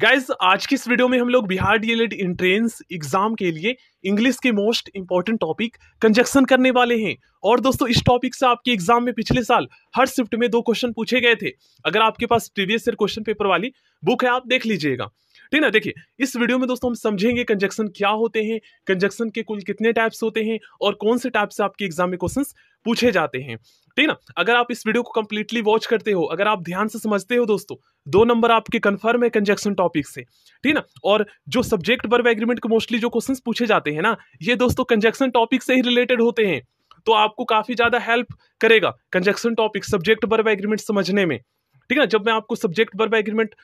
guys आज की इस वीडियो में हम लोग बिहार डीएलएड इंट्रेंस एग्जाम के लिए इंग्लिश के मोस्ट इंपॉर्टेंट टॉपिक कंजक्शन करने वाले हैं और दोस्तों इस टॉपिक से आपके एग्जाम में पिछले साल हर शिफ्ट में दो क्वेश्चन पूछे गए थे अगर आपके पास प्रीवियस ईयर क्वेश्चन पेपर वाली बुक है आप देख लीजिएगा ठीक ना देखिए इस वीडियो में दोस्तों हम समझेंगे कंजक्शन क्या होते हैं कंजक्शन के कुल कितने टाइप्स होते हैं और कौन से टाइप से आपके एग्जाम में क्वेश्चन पूछे जाते हैं ठीक ना अगर आप इस वीडियो को कंप्लीटली वॉच करते हो अगर आप ध्यान से समझते हो दोस्तों दो नंबर आपके कंफर्म है कंजक्शन टॉपिक से ठीक ना और जो सब्जेक्ट वर्ब एग्रीमेंट के मोस्टली जो क्वेश्चंस पूछे जाते हैं ना ये दोस्तों कंजक्शन टॉपिक से ही रिलेटेड होते हैं तो आपको काफ़ी ज़्यादा हेल्प करेगा conjunction topic subject verb agreement समझने में ठीक है जब मैं आपको सब्जेक्ट वर्ब एग्रीमेंट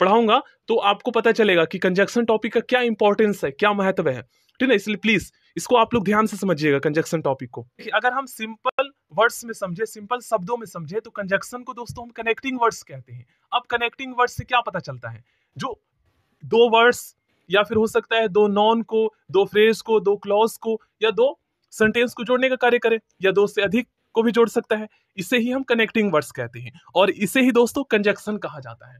पढ़ाऊंगा तो आपको पता चलेगा कि कंजक्शन टॉपिक का क्या इंपॉर्टेंस है क्या महत्व है ठीक है इसलिए प्लीज इसको आप लोग ध्यान से समझिएगा कंजक्शन टॉपिक को अगर हम सिंपल वर्ड्स में समझे सिंपल शब्दों में समझे तो कंजक्शन को दोस्तों हम कनेक्टिंग वर्ड्स कहते हैं अब कनेक्टिंग वर्ड्स से क्या पता चलता है जो दो वर्ड्स या फिर हो सकता है दो नॉन को दो फ्रेज को दो क्लॉज को या दो सेंटेंस को जोड़ने का कार्य करे या दो से अधिक को भी जोड़ सकता है इसे ही हम कनेक्टिंग वर्ड्स कहते हैं और इसे ही दोस्तों कंजक्शन कहा जाता है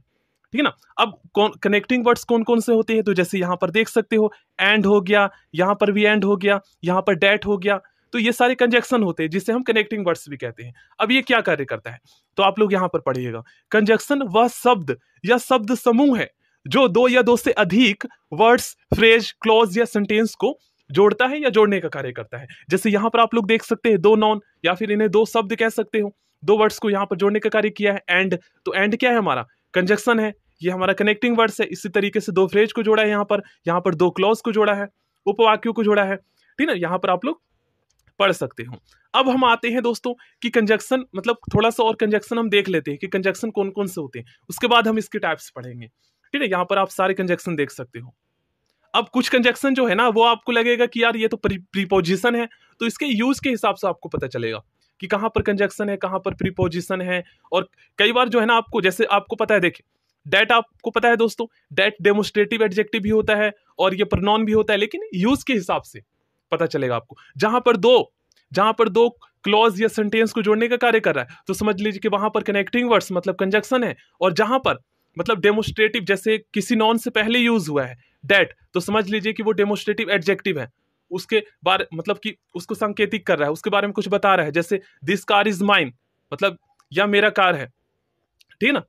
ठीक है ना अब कौन कनेक्टिंग वर्ड्स कौन कौन से होते हैं तो जैसे यहाँ पर देख सकते हो एंड हो गया यहाँ पर भी एंड हो गया यहाँ पर डैट हो गया तो ये सारे कंजक्शन होते हैं जिसे हम कनेक्टिंग वर्ड्स भी कहते हैं अब ये क्या कार्य करता है तो आप लोग यहाँ पर पढ़िएगा कंजक्शन वह शब्द या शब्द समूह है जो दो या दो से अधिक वर्ड्स फ्रेज क्लॉज या सेंटेंस को जोड़ता है या जोड़ने का कार्य करता है जैसे यहाँ पर आप लोग देख सकते हैं दो नॉन या फिर इन्हें दो शब्द कह सकते हो दो वर्ड्स को यहाँ पर जोड़ने का कार्य किया है एंड तो एंड क्या है हमारा कंजक्शन है ये हमारा कनेक्टिंग वर्ड्स है इसी तरीके से दो फ्रेज को जोड़ा है यहाँ पर यहाँ पर दो क्लॉज को जोड़ा है उपवाक्यों को जोड़ा है ठीक है यहाँ पर आप लोग पढ़ सकते हो अब हम आते हैं दोस्तों कि कंजक्शन मतलब थोड़ा सा और कंजक्शन हम देख लेते हैं कि कंजक्शन कौन कौन से होते हैं उसके बाद हम इसके टाइप्स पढ़ेंगे ठीक है यहाँ पर आप सारे कंजक्शन देख सकते हो अब कुछ कंजक्शन जो है ना वो आपको लगेगा कि यार ये तो प्रीपोजिशन है तो इसके यूज के हिसाब से आपको पता चलेगा कि कहाँ पर कंजक्शन है कहाँ पर प्रीपोजिशन है और कई बार जो है ना आपको जैसे आपको पता है देखिए डेट आपको पता है दोस्तों डेट डेमोस्ट्रेटिव एडजेक्टिव भी होता है और ये प्रनॉन भी होता है लेकिन यूज के हिसाब से पता चलेगा आपको जहां पर दो जहां पर दो क्लॉज या सेंटेंस को जोड़ने का कार्य कर रहा है तो समझ लीजिए कि वहां पर कनेक्टिंग वर्ड्स मतलब कंजक्शन है और जहां पर मतलब डेमोस्ट्रेटिव जैसे किसी नॉन से पहले यूज हुआ है डेट तो समझ लीजिए कि वो डेमोस्ट्रेटिव एडजेक्टिव है उसके बारे मतलब कि उसको सांकेतिक कर रहा है उसके बारे में कुछ बता रहा है जैसे दिस कार इज माइन मतलब यह मेरा कार है ठीक है ना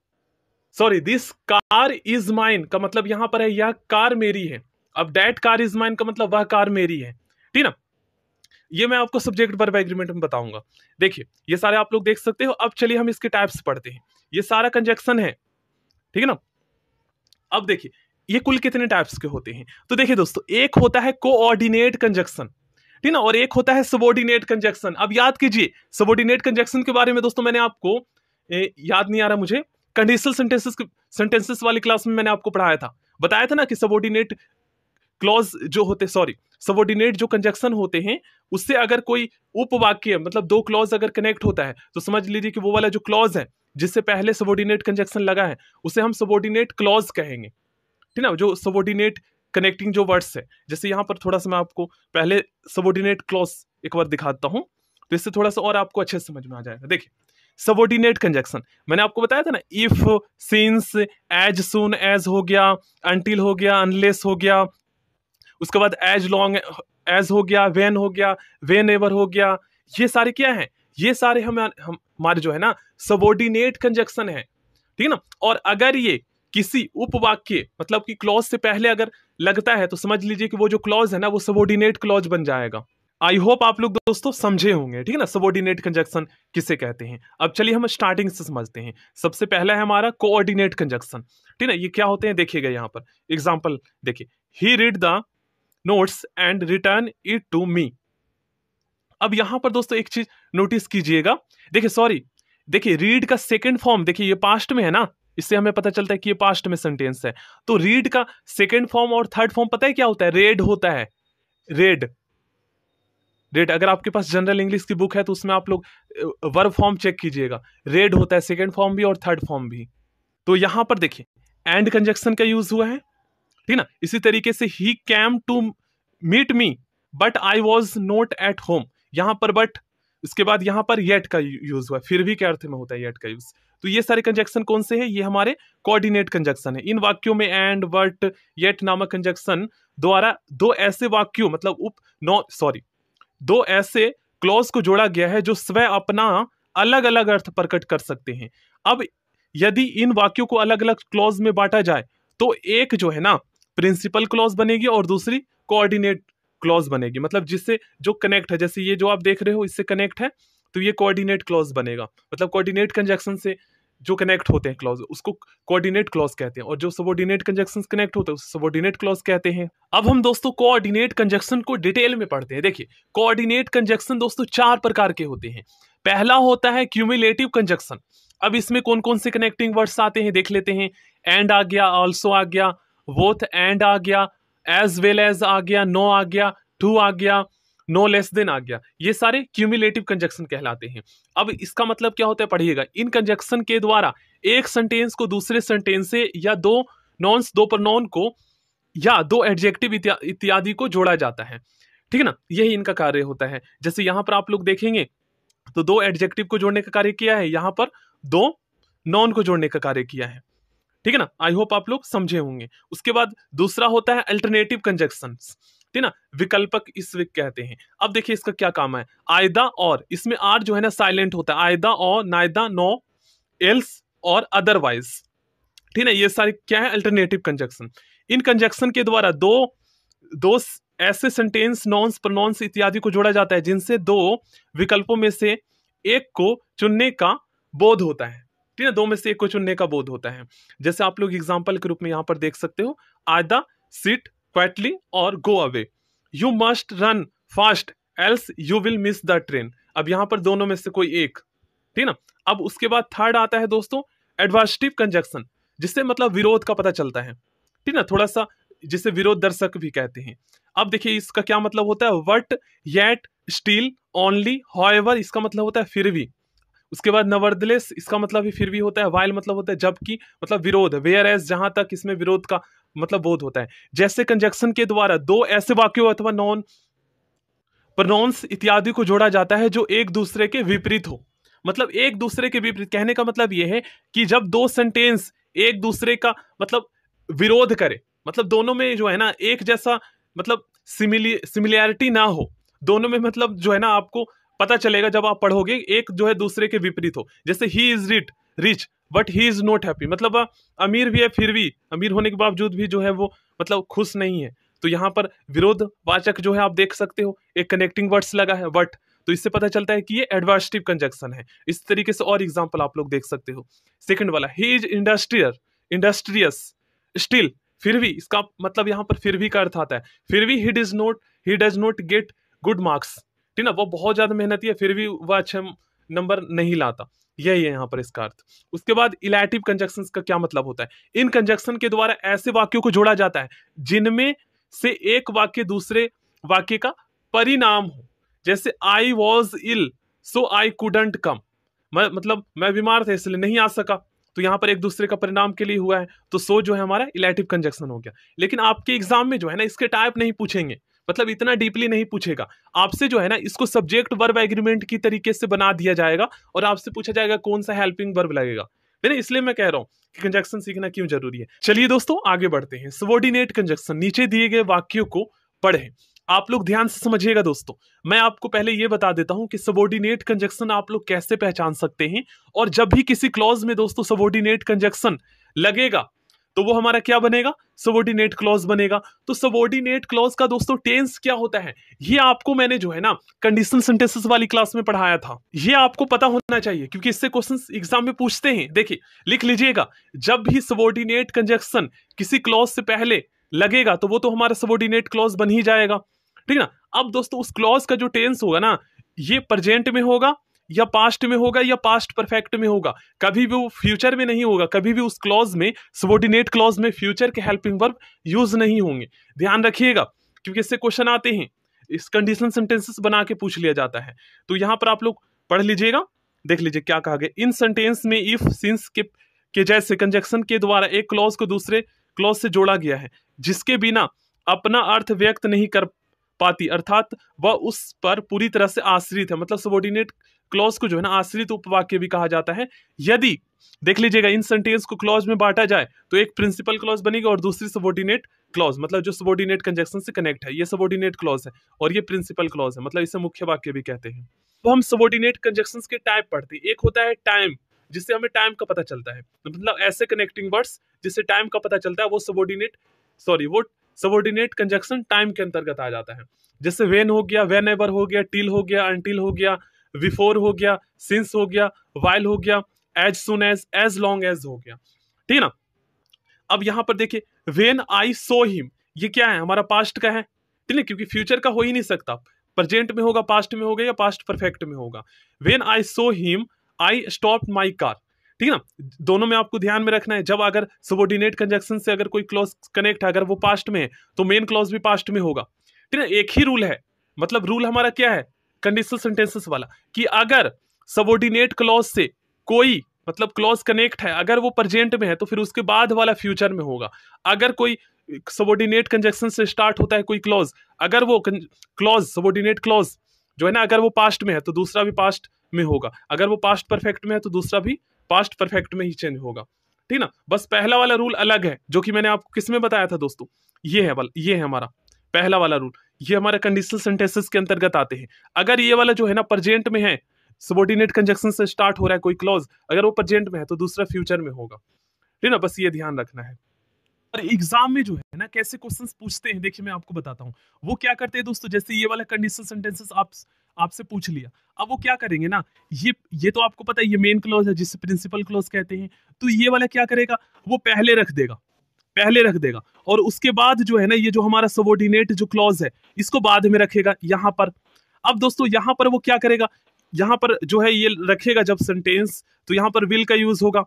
sorry this car is mine का मतलब यहां पर है यह कार मेरी है अब डैट कार इज माइन का मतलब वह कार मेरी है ठीक ना ये मैं आपको सब्जेक्ट पर एग्रीमेंट में बताऊंगा देखिए ये सारे आप लोग देख सकते हो अब चलिए हम इसके टाइप्स पढ़ते हैं ये सारा कंजेक्शन है ठीक है ना अब देखिए ये कुल कितने टाइप्स के होते हैं तो देखिए दोस्तों एक होता है कोऑर्डिनेट कंजक्शन ठीक ना और एक होता है सबोर्डिनेट कंजक्शन अब याद कीजिए सबोर्डिनेट कंजक्शन के बारे में दोस्तों मैंने आपको ए, याद नहीं आ रहा मुझे कंडीशनल सेंटेंसेस वाली क्लास में मैंने आपको पढ़ाया था बताया था ना कि सबोर्डिनेट क्लॉज जो होते सॉरी सबोर्डिनेट जो कंजक्शन होते हैं उससे अगर कोई उपवाक्य मतलब दो क्लॉज अगर कनेक्ट होता है तो समझ लीजिए कि वो वाला जो क्लॉज है जिससे पहले सबोर्डिनेट कंजक्शन लगा है उसे हम सबोर्डिनेट क्लॉज कहेंगे ठीक ना जो सबोर्डिनेट कनेक्टिंग जो वर्ड्स है जैसे यहाँ पर थोड़ा सा मैं आपको पहले सबोर्डिनेट क्लॉज एक बार दिखाता हूँ तो इससे थोड़ा सा और आपको अच्छे से समझ में आ जाएगा देखिए सबोर्डिनेट कंजक्शन मैंने आपको बताया था ना if since as soon as हो गया अनटिल हो गया अनलेस हो गया उसके बाद एज लॉन्ग एज हो गया वेन हो गया वेन एवर हो गया ये सारे क्या है ये सारे हम हमारे जो है ना सबोर्डिनेट कंजक्शन है ठीक है ना और अगर ये किसी उपवाक्य मतलब कि क्लॉज से पहले अगर लगता है तो समझ लीजिए कि वो जो क्लॉज है ना वो सबोर्डिनेट क्लॉज बन जाएगा आई होप आप लोग दोस्तों समझे होंगे ठीक है ना सबोर्डिनेट कंजक्शन किसे कहते हैं अब चलिए हम स्टार्टिंग से समझते हैं सबसे पहला है हमारा कोऑर्डिनेट कंजक्शन ठीक है ना ये क्या होते हैं देखिएगा यहाँ पर एग्जाम्पल देखिए he read the notes and return it to me अब यहां पर दोस्तों एक चीज नोटिस कीजिएगा देखिए सॉरी देखिए रीड का सेकेंड फॉर्म देखिए ये पास्ट में है ना इससे हमें पता चलता है कि ये पास्ट में सेंटेंस है तो रीड का सेकेंड फॉर्म और थर्ड फॉर्म पता है क्या होता है रेड होता है रेड रेड अगर आपके पास जनरल इंग्लिश की बुक है तो उसमें आप लोग वर्ब फॉर्म चेक कीजिएगा रेड होता है सेकेंड फॉर्म भी और थर्ड फॉर्म भी तो यहाँ पर देखिए एंड कंजक्शन का यूज हुआ है ठीक ना इसी तरीके से ही came to meet me but I was not at home यहाँ पर बट उसके बाद यहाँ पर येट का यूज हुआ फिर भी क्या अर्थ में होता है येट का यूज तो ये सारे कंजक्शन कौन से हैं ये हमारे कोऑर्डिनेट कंजक्शन है इन वाक्यों में एंड वट येट नामक कंजक्शन द्वारा दो ऐसे वाक्यों मतलब उप नो सॉरी दो ऐसे क्लॉज को जोड़ा गया है जो स्वयं अपना अलग अलग अर्थ प्रकट कर सकते हैं अब यदि इन वाक्यों को अलग अलग क्लॉज में बांटा जाए तो एक जो है ना प्रिंसिपल क्लॉज बनेगी और दूसरी कोऑर्डिनेट क्लॉज बनेगी मतलब जिससे जो कनेक्ट है जैसे ये जो आप देख रहे हो इससे कनेक्ट है तो ये कोऑर्डिनेट क्लॉज बनेगा मतलब कोऑर्डिनेट कंजक्शन से जो कनेक्ट होते हैं क्लॉज उसको कोऑर्डिनेट क्लॉज कहते हैं और जो सबोर्डिनेट कंजक्शन कनेक्ट होते हैं उसे सबोर्डिनेट क्लॉज कहते हैं अब हम दोस्तों कोऑर्डिनेट कंजक्शन को डिटेल में पढ़ते हैं देखिए कोऑर्डिनेट कंजक्शन दोस्तों चार प्रकार के होते हैं पहला होता है क्यूमुलेटिव कंजक्शन अब इसमें कौन कौन से कनेक्टिंग वर्ड्स आते हैं देख लेते हैं एंड आ गया ऑल्सो आ गया वोथ एंड आ गया एज वेल एज आ गया नो आ गया टू आ गया नो लेस देन आ गया ये सारे क्यूमुलेटिव कंजक्शन कहलाते हैं अब इसका मतलब क्या होता है पढ़िएगा इन कंजक्शन के द्वारा एक सेंटेंस को दूसरे सेंटेंस से या दो नॉन्स दो पर नॉन को या दो एडजेक्टिव इत्यादि को जोड़ा जाता है ठीक है ना यही इनका कार्य होता है जैसे यहां पर आप लोग देखेंगे तो दो एडजेक्टिव को जोड़ने का कार्य किया है यहाँ पर दो नॉन को जोड़ने का कार्य किया है ठीक है ना आई होप आप लोग समझे होंगे उसके बाद दूसरा होता है अल्टरनेटिव कंजक्शन ठीक ना विकल्पक इस विक कहते हैं अब देखिए इसका क्या काम है आयदा और इसमें आर जो है ना साइलेंट होता है आयदा और नायदा नो एल्स और अदरवाइज ठीक ना ये सारे क्या है अल्टरनेटिव कंजक्शन इन कंजक्शन के द्वारा दो दो ऐसे सेंटेंस नॉन्स प्रोनाउंस इत्यादि को जोड़ा जाता है जिनसे दो विकल्पों में से एक को चुनने का बोध होता है ठीक है दो में से एक को चुनने का बोध होता है जैसे आप लोग एग्जाम्पल के रूप में यहाँ पर देख सकते हो आयदा सिट क्वेटली और go away you must run fast else you will miss the train अब यहाँ पर दोनों में से कोई एक ठीक ना अब उसके बाद थर्ड आता है दोस्तों एडवास्टिव कंजक्शन जिससे मतलब विरोध का पता चलता है ठीक ना थोड़ा सा जिसे विरोध दर्शक भी कहते हैं अब देखिए इसका क्या मतलब होता है but yet still only however इसका मतलब होता है फिर भी उसके बाद नवर्दलेस इसका मतलब ही फिर भी होता है वाइल मतलब होता है जबकि मतलब विरोध वेयर एज जहां तक इसमें विरोध का मतलब बोध होता है जैसे कंजक्शन के द्वारा दो ऐसे वाक्यों अथवा नॉन प्रोनाउंस इत्यादि को जोड़ा जाता है जो एक दूसरे के विपरीत हो मतलब एक दूसरे के विपरीत कहने का मतलब यह है कि जब दो सेंटेंस एक दूसरे का मतलब विरोध करे मतलब दोनों में जो है ना एक जैसा मतलब सिमिलियरिटी ना हो दोनों में मतलब जो है ना आपको पता चलेगा जब आप पढ़ोगे एक जो है दूसरे के विपरीत हो जैसे ही इज रिट rich but he is not happy मतलब अमीर भी है फिर भी अमीर होने के बावजूद भी जो है वो मतलब खुश नहीं है तो यहाँ पर विरोध वाचक जो है आप देख सकते हो एक कनेक्टिंग वर्ड्स लगा है वट तो इससे पता चलता है कि ये एडवर्सिटिव कंजक्शन है इस तरीके से और एग्जाम्पल आप लोग देख सकते हो सेकेंड वाला ही इज इंडस्ट्रियर इंडस्ट्रियस स्टिल फिर भी इसका मतलब यहाँ पर फिर भी का अर्थ आता है फिर भी he does not he does not get good marks ठीक ना वो बहुत ज़्यादा मेहनती है फिर भी वह अच्छे नंबर नहीं लाता यही है यहाँ पर इसका अर्थ उसके बाद इलेटिव कंजक्शन का क्या मतलब होता है इन कंजक्शन के द्वारा ऐसे वाक्यों को जोड़ा जाता है जिनमें से एक वाक्य दूसरे वाक्य का परिणाम हो जैसे I was ill so I couldn't कम मतलब मैं बीमार था इसलिए नहीं आ सका तो यहाँ पर एक दूसरे का परिणाम के लिए हुआ है तो सो जो है हमारा इलेटिव कंजक्शन हो गया लेकिन आपके एग्जाम में जो है ना इसके टाइप नहीं पूछेंगे मतलब इतना डीपली नहीं पूछेगा आपसे जो है ना इसको सब्जेक्ट वर्ब एग्रीमेंट की तरीके से बना दिया जाएगा और आपसे पूछा जाएगा कौन सा हेल्पिंग वर्ब लगेगा इसलिए मैं कह रहा हूँ कि कंजक्शन सीखना क्यों जरूरी है चलिए दोस्तों आगे बढ़ते हैं सबोर्डिनेट कंजक्शन नीचे दिए गए वाक्यों को पढ़ें आप लोग ध्यान से समझिएगा दोस्तों मैं आपको पहले ये बता देता हूं कि सबोर्डिनेट कंजक्शन आप लोग कैसे पहचान सकते हैं और जब भी किसी क्लॉज में दोस्तों सबोर्डिनेट कंजक्शन लगेगा तो वो हमारा क्या बनेगा सबोर्डिनेट क्लॉज बनेगा तो सबोर्डिनेट क्लॉज का दोस्तों टेंस क्या होता है ये आपको मैंने जो है ना कंडीशन सेंटेंसेस वाली क्लास में पढ़ाया था ये आपको पता होना चाहिए क्योंकि इससे क्वेश्चन एग्जाम में पूछते हैं देखिए लिख लीजिएगा जब भी सबोर्डिनेट कंजक्शन किसी क्लॉज से पहले लगेगा तो वो तो हमारा सबोर्डिनेट क्लॉज बन ही जाएगा ठीक ना अब दोस्तों उस क्लॉज का जो टेंस होगा ना ये प्रजेंट में होगा या पास्ट में होगा या पास्ट परफेक्ट में होगा कभी भी वो फ्यूचर में नहीं होगा कभी भी उस क्लॉज में सबोर्डिनेट क्लॉज में फ्यूचर के हेल्पिंग वर्ब यूज नहीं होंगे ध्यान रखिएगा क्योंकि इससे क्वेश्चन आते हैं इस कंडीशन सेंटेंसेस बना के पूछ लिया जाता है तो यहाँ पर आप लोग पढ़ लीजिएगा देख लीजिए क्या कहा गया इन सेंटेंस में इफ सिंस के के जैसे कंजक्शन के द्वारा एक क्लॉज को दूसरे क्लॉज से जोड़ा गया है जिसके बिना अपना अर्थ व्यक्त नहीं कर पाती अर्थात वह उस पर पूरी तरह से आश्रित है मतलब सबोर्डिनेट क्लॉज को जो है ना आश्रित उपवाक्य भी कहा जाता है यदि देख लीजिएगा इन सेंटेंस को क्लॉज में बांटा जाए तो एक प्रिंसिपल क्लॉज बनेगा और दूसरी सबोर्डिनेट क्लॉज मतलब जो सबोर्डिनेट कंजेक्शन से कनेक्ट है ये सबोर्डिनेट क्लॉज है और ये प्रिंसिपल क्लॉज है मतलब इसे मुख्य वाक्य भी कहते हैं तो हम सबोर्डिनेट कंजेक्शन के टाइप पढ़ते हैं एक होता है टाइम जिससे हमें टाइम का पता चलता है तो मतलब ऐसे कनेक्टिंग वर्ड्स जिससे टाइम का पता चलता है वो सबोर्डिनेट सॉरी वो सबोर्डिनेट कंजेक्शन टाइम के अंतर्गत आ जाता है जैसे वेन हो गया वेन एवर हो गया टिल हो गया अनटिल हो गया बिफोर हो गया सिंस हो गया वाइल हो गया as soon as as long as हो गया ठीक है ना अब यहां पर देखिए वेन आई सो हिम ये क्या है हमारा पास्ट का है ठीक है क्योंकि फ्यूचर का हो ही नहीं सकता प्रजेंट में होगा पास्ट में होगा या पास्ट परफेक्ट में होगा when I saw him I stop my car ठीक है ना दोनों में आपको ध्यान में रखना है जब अगर सबोर्डिनेट कंजक्शन से अगर कोई क्लॉज कनेक्ट है अगर वो पास्ट में है तो मेन क्लॉज भी पास्ट में होगा ठीक है एक ही रूल है मतलब रूल हमारा क्या है कंडीशनल सेंटेंसेस वाला कि अगर सबोर्डिनेट क्लॉज से कोई मतलब क्लॉज कनेक्ट है अगर वो प्रजेंट में है तो फिर उसके बाद वाला फ्यूचर में होगा अगर कोई सबोर्डिनेट कंजक्शन से स्टार्ट होता है कोई क्लॉज अगर वो क्लॉज सबोर्डिनेट क्लॉज जो है ना अगर वो पास्ट में है तो दूसरा भी पास्ट में होगा अगर वो पास्ट परफेक्ट में है तो दूसरा भी पास्ट परफेक्ट में ही चेंज होगा ठीक ना बस पहला वाला रूल अलग है जो कि मैंने आपको किस में बताया था दोस्तों ये है वाला ये है हमारा पहला वाला रूल ये हमारे कंडीशनल सेंटेंसेस के अंतर्गत आते हैं अगर ये वाला जो है ना प्रजेंट में है सबोर्डिनेट कंजक्शन से स्टार्ट हो रहा है कोई क्लॉज अगर वो प्रजेंट में है तो दूसरा फ्यूचर में होगा ठीक ना बस ये ध्यान रखना है और एग्जाम में जो है ना कैसे क्वेश्चंस पूछते हैं देखिए मैं आपको बताता हूँ वो क्या करते हैं दोस्तों जैसे ये वाला कंडीशनल सेंटेंसेस आप आपसे पूछ लिया अब वो क्या करेंगे ना ये ये तो आपको पता है ये मेन क्लॉज है जिसे प्रिंसिपल क्लॉज कहते हैं तो ये वाला क्या करेगा वो पहले रख देगा पहले रख देगा और उसके बाद जो है ना ये जो हमारा सबोर्डिनेट जो क्लॉज है इसको बाद में रखेगा यहाँ पर अब दोस्तों यहाँ पर वो क्या करेगा यहाँ पर जो है ये रखेगा जब सेंटेंस तो यहाँ पर विल का यूज होगा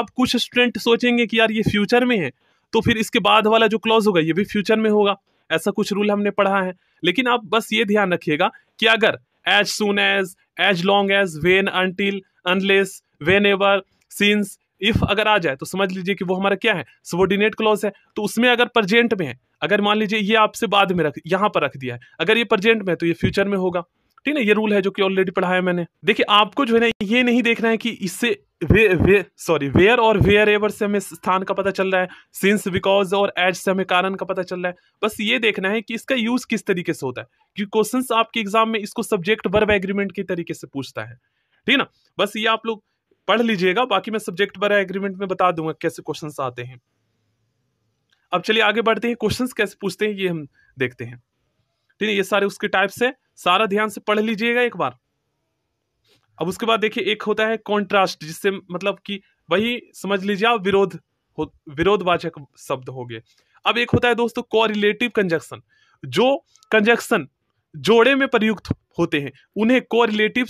अब कुछ स्टूडेंट सोचेंगे कि यार ये फ्यूचर में है तो फिर इसके बाद वाला जो क्लॉज होगा ये भी फ्यूचर में होगा ऐसा कुछ रूल हमने पढ़ा है लेकिन आप बस ये ध्यान रखिएगा कि अगर as soon as as long as when until unless whenever since if अगर आ जाए तो समझ लीजिए कि वो हमारा क्या है सबोर्डिनेट क्लॉज है तो उसमें अगर प्रजेंट में है अगर मान लीजिए ये आपसे बाद में रख यहाँ पर रख दिया है अगर ये प्रजेंट में है तो ये फ्यूचर में होगा ठीक है ये रूल है जो कि ऑलरेडी पढ़ाया मैंने देखिए आपको जो है ना ये नहीं देखना है कि इससे वे वे सॉरी वेयर और वेयर एवर से हमें स्थान का पता चल रहा है सिंस बिकॉज और एज से हमें कारण का पता चल रहा है बस ये देखना है कि इसका यूज किस तरीके से होता है क्योंकि क्वेश्चन आपके एग्जाम में इसको सब्जेक्ट वर्ब एग्रीमेंट के तरीके से पूछता है ठीक है ना बस ये आप लोग पढ़ लीजिएगा बाकी मैं सब्जेक्ट पर एग्रीमेंट में बता दूंगा कैसे क्वेश्चन आते हैं अब चलिए आगे बढ़ते हैं क्वेश्चन कैसे पूछते हैं ये हम देखते हैं ठीक है ये सारे उसके टाइप्स है सारा ध्यान से पढ़ लीजिएगा एक बार अब उसके बाद देखिए एक होता है कॉन्ट्रास्ट जिससे मतलब कि वही समझ लीजिए आप विरोध विरोधवाचक शब्द हो गए अब एक होता है दोस्तों कोरिलेटिव कंजक्शन जो कंजक्शन जोड़े में प्रयुक्त होते हैं उन्हें कोरिलेटिव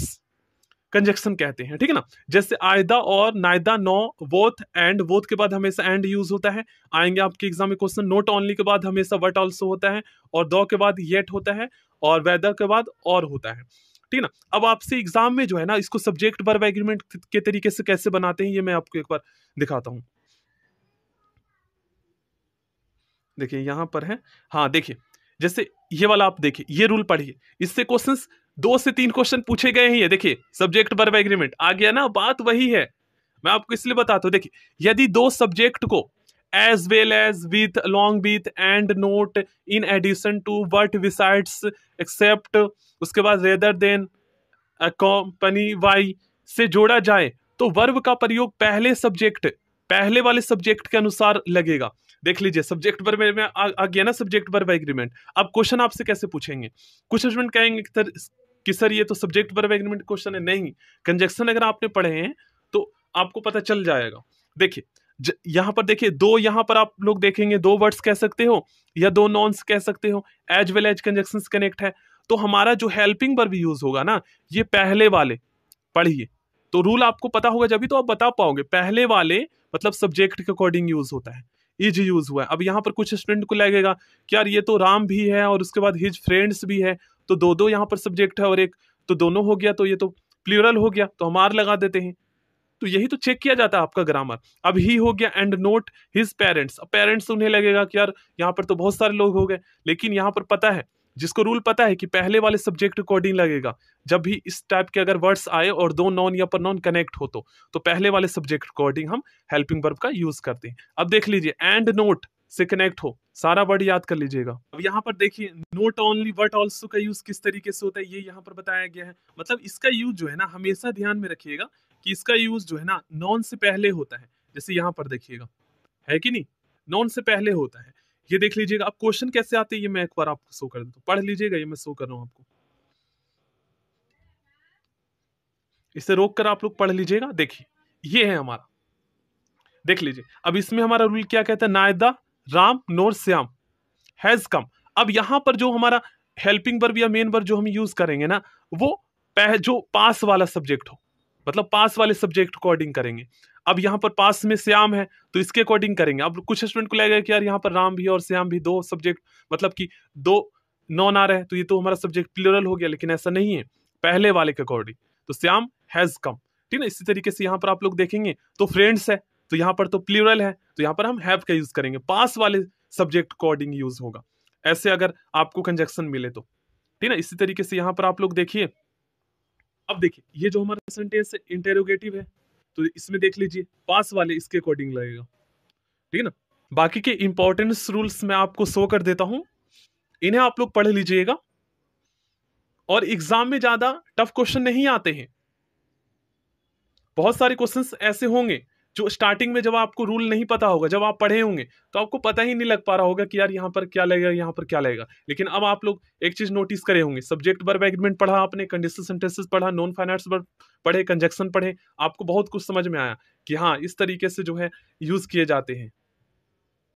कंजक्शन कहते हैं ठीक है ना जैसे आयदा और नायदा नो वोथ एंड वोथ के बाद हमेशा एंड यूज होता है आएंगे आपके एग्जाम में क्वेश्चन नोट ऑनली के बाद हमेशा वट ऑल्सो होता है और दो के बाद येट होता है और वेदर के बाद और होता है ठीक है ना अब आपसे एग्जाम में जो है ना इसको सब्जेक्ट वर्ब एग्रीमेंट के तरीके से कैसे बनाते हैं ये मैं आपको एक बार दिखाता हूँ देखिए यहां पर है हाँ देखिए जैसे ये वाला आप देखिए ये रूल पढ़िए इससे क्वेश्चंस दो से तीन क्वेश्चन पूछे गए ही है देखिए सब्जेक्ट पर एग्रीमेंट आ गया ना बात वही है मैं आपको इसलिए बताता हूं देखिए यदि दो सब्जेक्ट को as well as with long with and not in addition to what besides except उसके बाद रेदर देन कंपनी वाई से जोड़ा जाए तो वर्ब का प्रयोग पहले सब्जेक्ट पहले वाले सब्जेक्ट के अनुसार लगेगा देख लीजिए सब्जेक्ट पर में आ, आ गया ना सब्जेक्ट पर एग्रीमेंट अब क्वेश्चन आपसे कैसे पूछेंगे कुछ स्टूडेंट कहेंगे कि सर ये तो सब्जेक्ट वर्ब एग्रीमेंट क्वेश्चन है नहीं कंजेक्शन अगर आपने पढ़े हैं तो आपको पता चल जाएगा देखिए यहाँ पर देखिए दो यहाँ पर आप लोग देखेंगे दो वर्ड्स कह सकते हो या दो नॉन्स कह सकते हो as well as conjunction connect है तो हमारा जो हेल्पिंग वर्ब यूज होगा ना ये पहले वाले पढ़िए तो रूल आपको पता होगा जब भी तो आप बता पाओगे पहले वाले मतलब सब्जेक्ट के अकॉर्डिंग यूज होता है इज यूज हुआ है अब यहाँ पर कुछ स्टूडेंट को लगेगा कि यार ये तो राम भी है और उसके बाद हिज फ्रेंड्स भी है तो दो दो यहाँ पर सब्जेक्ट है और एक तो दोनों हो गया तो ये तो प्लूरल हो गया तो हम आर लगा देते हैं तो यही तो चेक किया जाता है आपका ग्रामर अब ही हो गया एंड नोट हिज पेरेंट्स अब पेरेंट्स उन्हें लगेगा कि यार यहाँ पर तो बहुत सारे लोग हो गए लेकिन यहाँ पर पता है जिसको रूल पता है कि पहले वाले सब्जेक्ट अकॉर्डिंग लगेगा जब भी इस टाइप के अगर वर्ड्स आए और दो नॉन या पर नॉन कनेक्ट हो तो तो पहले वाले सब्जेक्ट अकॉर्डिंग हम हेल्पिंग वर्ब का यूज करते हैं अब देख लीजिए एंड नोट से कनेक्ट हो सारा वर्ड याद कर लीजिएगा अब यहाँ पर देखिए नोट ओनली बट ऑल्सो का यूज किस तरीके से होता है ये यहाँ पर बताया गया है मतलब इसका यूज जो है ना हमेशा ध्यान में रखिएगा कि इसका यूज जो है ना नॉन से पहले होता है जैसे यहाँ पर देखिएगा है कि नहीं नॉन से पहले होता है ये देख लीजिएगा अब क्वेश्चन कैसे आते हैं ये मैं एक बार आपको शो कर देता पढ़ लीजिएगा ये मैं शो कर रहा हूँ आपको इसे रोक कर आप लोग पढ़ लीजिएगा देखिए ये है हमारा देख लीजिए अब इसमें हमारा रूल क्या कहता है neither Ram nor Shyam has come अब यहां पर जो हमारा हेल्पिंग वर्ब या मेन वर्ब जो हम यूज करेंगे ना वो पह जो पास वाला सब्जेक्ट हो मतलब पास वाले सब्जेक्ट अकॉर्डिंग करेंगे अब यहाँ पर पास में श्याम है तो इसके अकॉर्डिंग करेंगे अब कुछ स्टूडेंट को लगेगा कि यार यहाँ पर राम भी और श्याम भी दो सब्जेक्ट मतलब कि दो नॉन आ रहे हैं तो ये तो हमारा सब्जेक्ट प्लूरल हो गया लेकिन ऐसा नहीं है पहले वाले के अकॉर्डिंग तो श्याम हैज कम ठीक है इसी तरीके से यहाँ पर आप लोग देखेंगे तो फ्रेंड्स है तो यहाँ पर तो प्लूरल है तो यहाँ पर हम हैव का यूज करेंगे पास वाले सब्जेक्ट अकॉर्डिंग यूज होगा ऐसे अगर आपको कंजक्शन मिले तो ठीक है इसी तरीके से यहाँ पर आप लोग देखिए अब देखिए ये जो हमारा सेंटेंस है इंटेरोगेटिव है तो इसमें देख लीजिए पास वाले इसके अकॉर्डिंग लगेगा ठीक है ना बाकी के इंपॉर्टेंस रूल्स मैं आपको शो कर देता हूं इन्हें आप लोग पढ़ लीजिएगा और एग्जाम में ज्यादा टफ क्वेश्चन नहीं आते हैं बहुत सारे क्वेश्चंस ऐसे होंगे जो स्टार्टिंग में जब आपको रूल नहीं पता होगा जब आप पढ़े होंगे तो आपको पता ही नहीं लग पा रहा होगा कि यार यहाँ पर क्या लगेगा यहाँ पर क्या लगेगा लेकिन अब आप लोग एक चीज नोटिस करे होंगे सब्जेक्ट वर्ब एग्रीमेंट पढ़ा आपने कंडीशन सेंटेंसेस पढ़ा नॉन फाइनेंस वर्ब पढ़े कंजक्शन पढ़े आपको बहुत कुछ समझ में आया कि हाँ इस तरीके से जो है यूज किए जाते हैं